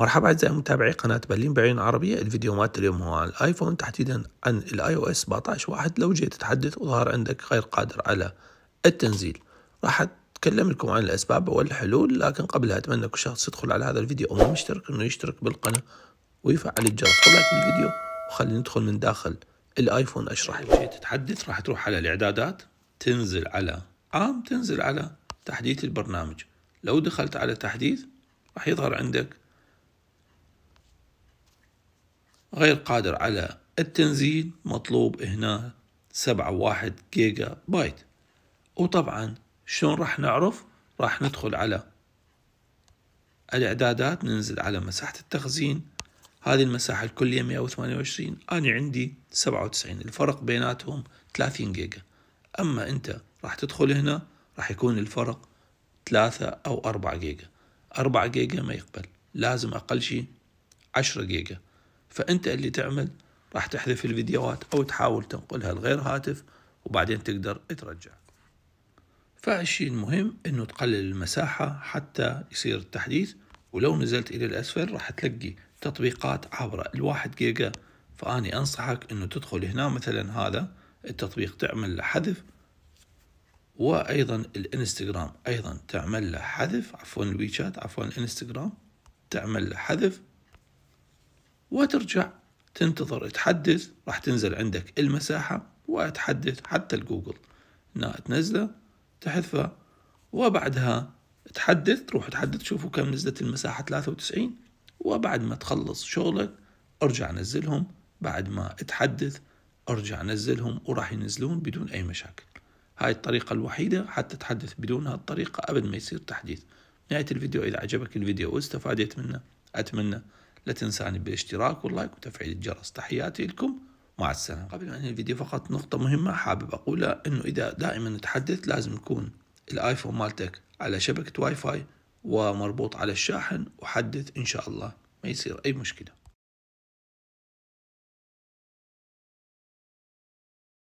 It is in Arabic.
مرحبا أعزائي متابعي قناة برلين بعين عربية الفيديو مات اليوم هو عن الآيفون تحديدا عن الآي أو إس 17 واحد لو جيت تتحدث وظهر عندك غير قادر على التنزيل راح أتكلم لكم عن الأسباب والحلول لكن قبلها أتمنى كل شخص يدخل على هذا الفيديو أو ما مشترك أنه يشترك بالقناة ويفعل الجرس قبل الفيديو وخلي ندخل من داخل الآيفون أشرح لك تتحدث راح تروح على الإعدادات تنزل على عام تنزل على تحديث البرنامج لو دخلت على تحديث راح يظهر عندك غير قادر على التنزيل مطلوب هنا سبعة واحد جيجا بايت وطبعا شلون راح نعرف راح ندخل على الاعدادات ننزل على مساحة التخزين هذه المساحة الكلية 128 أنا عندي 97 الفرق بيناتهم 30 جيجا أما أنت راح تدخل هنا راح يكون الفرق 3 أو 4 جيجا 4 جيجا ما يقبل لازم أقل شيء 10 جيجا فأنت اللي تعمل راح تحذف الفيديوهات أو تحاول تنقلها لغير هاتف وبعدين تقدر ترجع فالشيء المهم أنه تقلل المساحة حتى يصير التحديث ولو نزلت إلى الأسفل راح تلقي تطبيقات عبر الواحد جيجا فأني أنصحك أنه تدخل هنا مثلا هذا التطبيق تعمل له حذف وأيضا الإنستغرام أيضا تعمل له حذف عفوا الويتشات عفوا الإنستغرام تعمل له حذف وترجع تنتظر تحدث راح تنزل عندك المساحة وتحدث حتى الجوجل انها تنزله تحذفه وبعدها تحدث تروح تحدث شوفوا كم نزلت المساحة 93 وبعد ما تخلص شغلك ارجع نزلهم بعد ما تحدث ارجع نزلهم وراح ينزلون بدون اي مشاكل هاي الطريقة الوحيدة حتى تحدث بدون هالطريقة أبد ما يصير تحديث نهاية الفيديو إذا عجبك الفيديو واستفاديت منه أتمنى لا تنساني بالاشتراك واللايك وتفعيل الجرس تحياتي لكم مع السلامة قبل أن أنهي الفيديو فقط نقطة مهمة حابب أقولها أنه إذا دائما نتحدث لازم يكون الآيفون مالتك على شبكة واي فاي ومربوط على الشاحن وحدث إن شاء الله ما يصير أي مشكلة